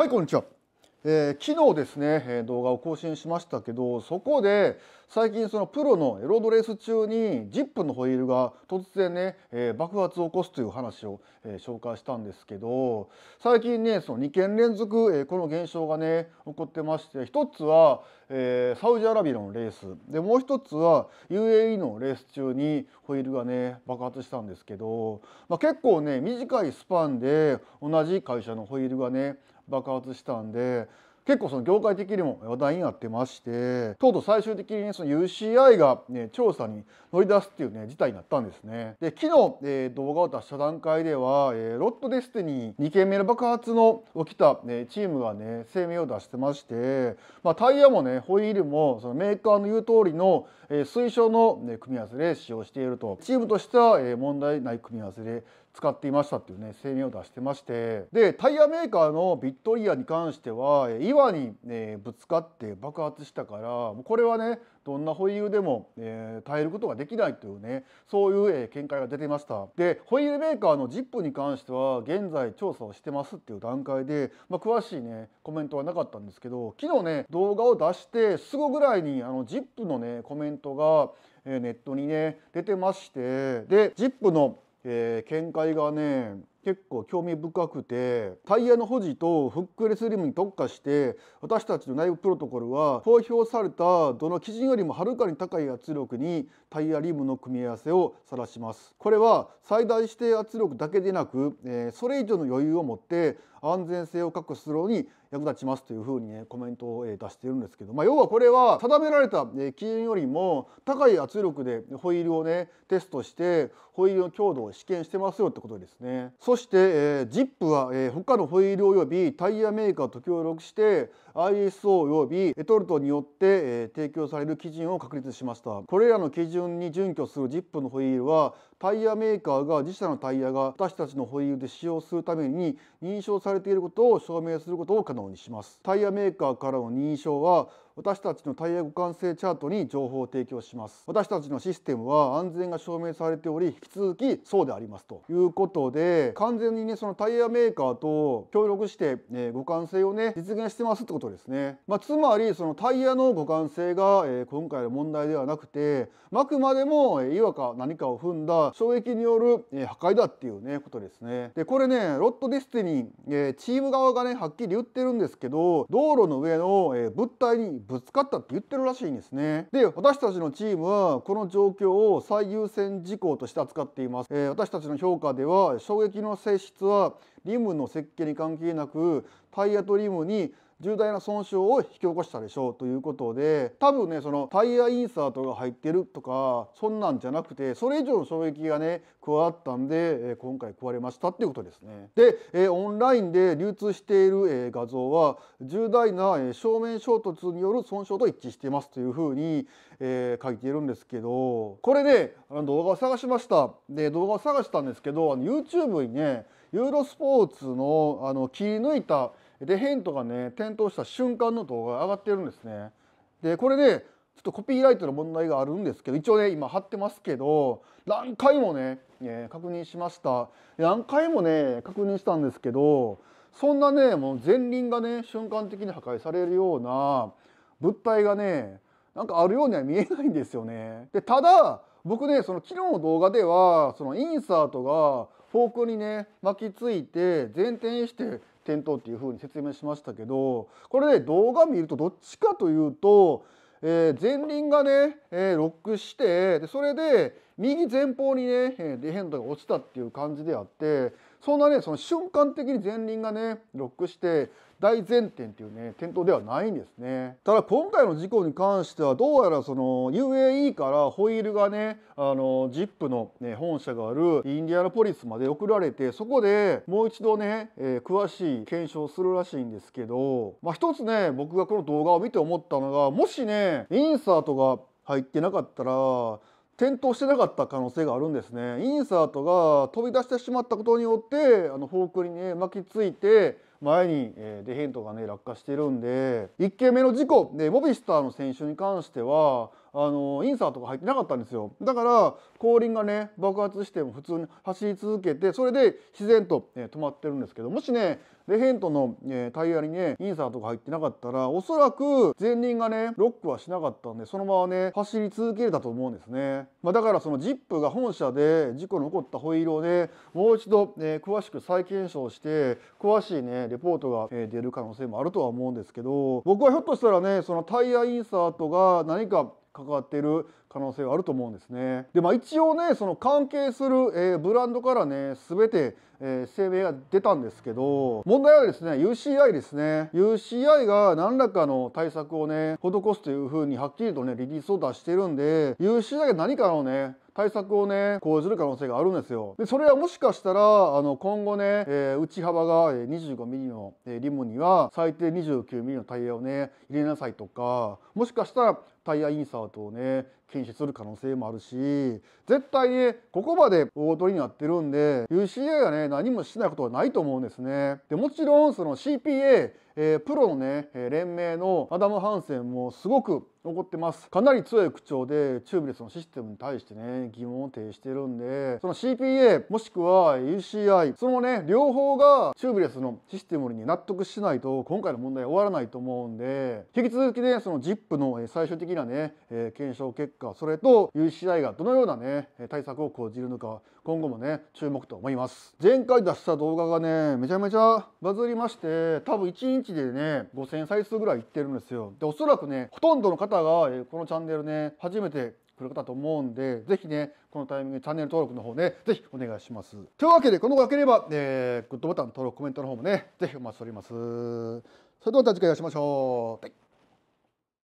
はいこんにちは、えー、昨日ですね動画を更新しましたけどそこで最近そのプロのエロードレース中にジップのホイールが突然ね、えー、爆発を起こすという話を、えー、紹介したんですけど最近ねその2件連続、えこの現象がね起こってまして1つは、えサウジアラビアのレースでもう1つは UAE のレース中にホイールがね爆発したんですけど、まあ、結構ね短いスパンで同じ会社のホイールがね爆発したんで結構その業界的にも話題になってましてとうとう最終的に、ね、その UCI が、ね、調査に乗り出すっていうね事態になったんですねで昨日、え動画を出した段階では、えロッドデスティニー2件目の爆発の起きた、ね、チームがね声明を出してまして、まあ、タイヤもねホイールもそのメーカーの言う通りの、えー、推奨の、ね、組み合わせで使用しているとチームとしては、え問題ない組み合わせで使っていましたっていうね声明を出してましてでタイヤメーカーのビットリアに関しては岩に、えぶつかって爆発したからこれはねどんなホイールでも、えー、耐えることができないというねそういう、えー、見解が出ていましたでホイールメーカーのジップに関しては現在調査をしてますっていう段階で、まあ、詳しいねコメントはなかったんですけど昨日ね動画を出してすぐぐらいにあのジップのねコメントが、えー、ネットにね出てましてでジップのえー、見解がね結構興味深くてタイヤの保持とフックレスリムに特化して私たちの内部プロトコルは公表されたどの基準よりもはるかに高い圧力にタイヤリムの組み合わせを晒しますこれは最大指定圧力だけでなく、えー、それ以上の余裕を持って安全性を確保するのに役立ちますというふうにねコメントを出しているんですけど、まあ、要はこれは定められた基準よりも高い圧力でホイールをねテストしてホイールの強度を試験してますよってことですね。そして、えー、ZIP は、えー、他のホイール及びタイヤメーカーと協力して ISO 及びエトルトによって、えー、提供される基準を確立しました。これらの基準に準拠する ZIP のホイールはタイヤメーカーが自社のタイヤが私たちのホイールで使用するために認証されていることを証明することを可能能にしますタイヤメーカーからの認証は私たちのタイヤ互換性チャートに情報を提供します私たちのシステムは安全が証明されており引き続きそうでありますということで完全にねそのタイヤメーカーと協力して、え互換性をね実現してますってことですね、まあ、つまりそのタイヤの互換性が、え今回の問題ではなくてあくまでも、えいわか何かを踏んだ衝撃による、え破壊だっていうねことですねでこれねロッドディスティニー、えチーム側がねはっきり言ってるんですけど道路の上の、え物体にぶつかったって言ってるらしいんですねで私たちのチームはこの状況を最優先事項として扱っています、えー、私たちの評価では衝撃の性質はリムの設計に関係なくタイヤとリムに重大な損傷を引き起こしたでしょうということで多分ねそのタイヤインサートが入ってるとかそんなんじゃなくてそれ以上の衝撃がね加わったんで、え今回壊れましたっていうことですね。で、えオンラインで流通している、え画像は重大な、え正面衝突による損傷と一致していますというふうに、え書いているんですけどこれねあの動画を探しましたで動画を探したんですけど YouTube にねユーロスポオーツのあの切り抜いたでヘントがね点灯した瞬間の動画が上がってるんですね。でこれでちょっとコピーライトの問題があるんですけど一応ね今貼ってますけど何回もね、え確認しました何回もね確認したんですけどそんなねもう前輪がね瞬間的に破壊されるような物体がねなんかあるようには見えないんですよね。でただ僕ねその昨日の動画ではそのインサートがフォークにね巻きついて前転して転倒っていう風に説明しましたけどこれね動画見るとどっちかというと、えー、前輪がね、えー、ロックしてでそれで右前方にね、えィフヘンドが落ちたっていう感じであってそんなねその瞬間的に前輪がねロックして大前提っていうね店頭ではないんですねただ今回の事故に関してはどうやらその UAE からホイールがねあの ZIP の、ね、本社があるインディアナポリスまで送られてそこでもう一度ね、えー、詳しい検証するらしいんですけどまあ一つね僕がこの動画を見て思ったのがもしねインサートが入ってなかったら転倒してなかった可能性があるんですねインサートが飛び出してしまったことによってあのフォークにね巻きついて前に、えデヘントがね落下してるんで1件目の事故でモビスターの選手に関してはあのインサートが入ってなかったんですよだから後輪がね爆発しても普通に走り続けてそれで自然と、え止まってるんですけどもしねレヘントの、えタイヤにねインサートが入ってなかったらおそらく前輪がねロックはしなかったんでそのままね走り続けれたと思うんですね、まあ、だからそのジップが本社で事故の起こったホイールをねもう一度、え詳しく再検証して詳しいねレポートが、え出る可能性もあるとは思うんですけど僕はひょっとしたらねそのタイヤインサートが何か関わっている可能性があると思うんですね。でまあ一応ねその関係する、えー、ブランドからね全て、えー、声明が出たんですけど問題はですね UCI ですね UCI が何らかの対策をね施すというふうにはっきりとねリリースを出してるんで UCI が何かのね対策をね講じる可能性があるんですよでそれはもしかしたらあの今後ね、えー、内幅が 25mm のリムには最低 29mm のタイヤをね入れなさいとかもしかしたらタイヤインサートをね検出する可能性もあるし絶対ねここまで大取りになってるんで u c i はね何もしないことはないと思うんですね。でもちろんその CPA えー、プロのね、えー、連盟のアダム・ハンセンもすごく怒ってますかなり強い口調でチューブレスのシステムに対してね疑問を呈してるんでその CPA もしくは UCI そのね両方がチューブレスのシステムに納得しないと今回の問題は終わらないと思うんで引き続きねその ZIP の最終的的なね、え検証結果それと有志大がどのようなね対策を講じるのか今後もね注目と思います前回出した動画がねめちゃめちゃバズりまして多分1日でね5000再数ぐらいいってるんですよでおそらくねほとんどの方がこのチャンネルね初めて来る方と思うんで、ぜひね、このタイミングでチャンネル登録の方ね、ぜひお願いします。というわけで、この子がければ、えー、グッドボタン、登録、コメントの方もね、ぜひお待ちしております。それではまた次回お会いしましょう。